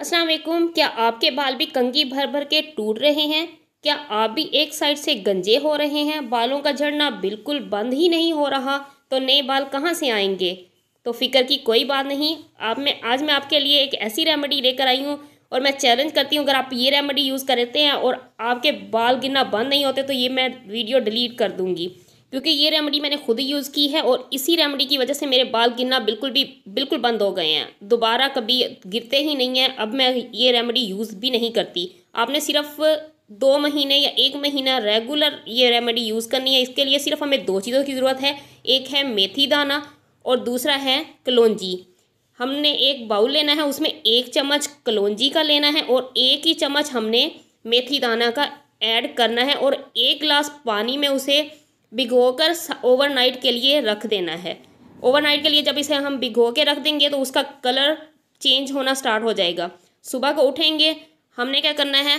असलकुम क्या आपके बाल भी कंगी भर भर के टूट रहे हैं क्या आप भी एक साइड से गंजे हो रहे हैं बालों का झड़ना बिल्कुल बंद ही नहीं हो रहा तो नए बाल कहाँ से आएंगे तो फिक्र की कोई बात नहीं आप मैं आज मैं आपके लिए एक ऐसी रेमेडी लेकर आई हूँ और मैं चैलेंज करती हूँ अगर आप ये रेमेडी यूज़ करते हैं और आपके बाल गिरना बंद नहीं होते तो ये मैं वीडियो डिलीट कर दूँगी क्योंकि ये रेमेडी मैंने खुद ही यूज़ की है और इसी रेमेडी की वजह से मेरे बाल गिरना बिल्कुल भी बिल्कुल बंद हो गए हैं दोबारा कभी गिरते ही नहीं हैं अब मैं ये रेमेडी यूज़ भी नहीं करती आपने सिर्फ दो महीने या एक महीना रेगुलर ये रेमेडी यूज़ करनी है इसके लिए सिर्फ हमें दो चीज़ों की ज़रूरत है एक है मेथी दाना और दूसरा है कलौजी हमने एक बाउल लेना है उसमें एक चम्मच कलौजी का लेना है और एक ही चम्मच हमने मेथी दाना का ऐड करना है और एक गिलास पानी में उसे भिगोकर ओवरनाइट के लिए रख देना है ओवरनाइट के लिए जब इसे हम भिगो के रख देंगे तो उसका कलर चेंज होना स्टार्ट हो जाएगा सुबह को उठेंगे हमने क्या करना है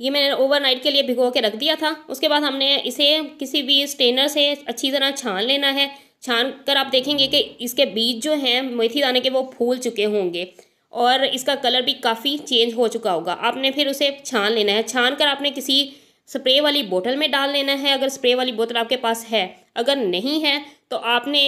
ये मैंने ओवरनाइट के लिए भिगो के रख दिया था उसके बाद हमने इसे किसी भी स्टेनर से अच्छी तरह छान लेना है छान कर आप देखेंगे कि इसके बीज जो हैं मेथी दाने के वो फूल चुके होंगे और इसका कलर भी काफ़ी चेंज हो चुका होगा आपने फिर उसे छान लेना है छान कर आपने किसी स्प्रे वाली बोतल में डाल लेना है अगर स्प्रे वाली बोतल आपके पास है अगर नहीं है तो आपने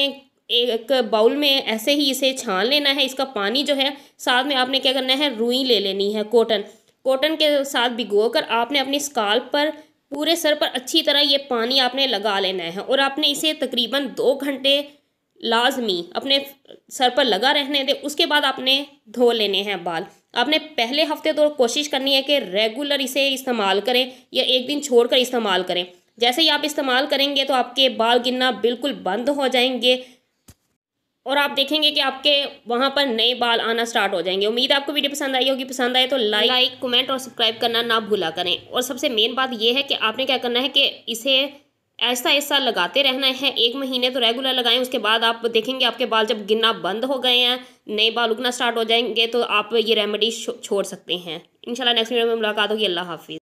एक बाउल में ऐसे ही इसे छान लेना है इसका पानी जो है साथ में आपने क्या करना है रुई ले लेनी है कॉटन कॉटन के साथ भिगो कर आपने अपनी स्काल पर पूरे सर पर अच्छी तरह ये पानी आपने लगा लेना है और आपने इसे तकरीबन दो घंटे लाजमी अपने सर पर लगा रहने दे उसके बाद आपने धो लेने हैं बाल आपने पहले हफ्ते तो कोशिश करनी है कि रेगुलर इसे इस्तेमाल करें या एक दिन छोड़कर इस्तेमाल करें जैसे ही आप इस्तेमाल करेंगे तो आपके बाल गिनना बिल्कुल बंद हो जाएंगे और आप देखेंगे कि आपके वहाँ पर नए बाल आना स्टार्ट हो जाएंगे उम्मीद है आपको वीडियो पसंद आई होगी पसंद आए तो लाइक लाइक कमेंट और सब्सक्राइब करना ना भूला करें और सबसे मेन बात यह है कि आपने क्या करना है कि इसे ऐसा ऐसा लगाते रहना है एक महीने तो रेगुलर लगाएं उसके बाद आप देखेंगे आपके बाल जब गिनना बंद हो गए हैं नए बाल उगना स्टार्ट हो जाएंगे तो आप ये रेमेडी छोड़ सकते हैं इंशाल्लाह नेक्स्ट वीडियो में मुलाकात होगी अल्लाह हाफिज़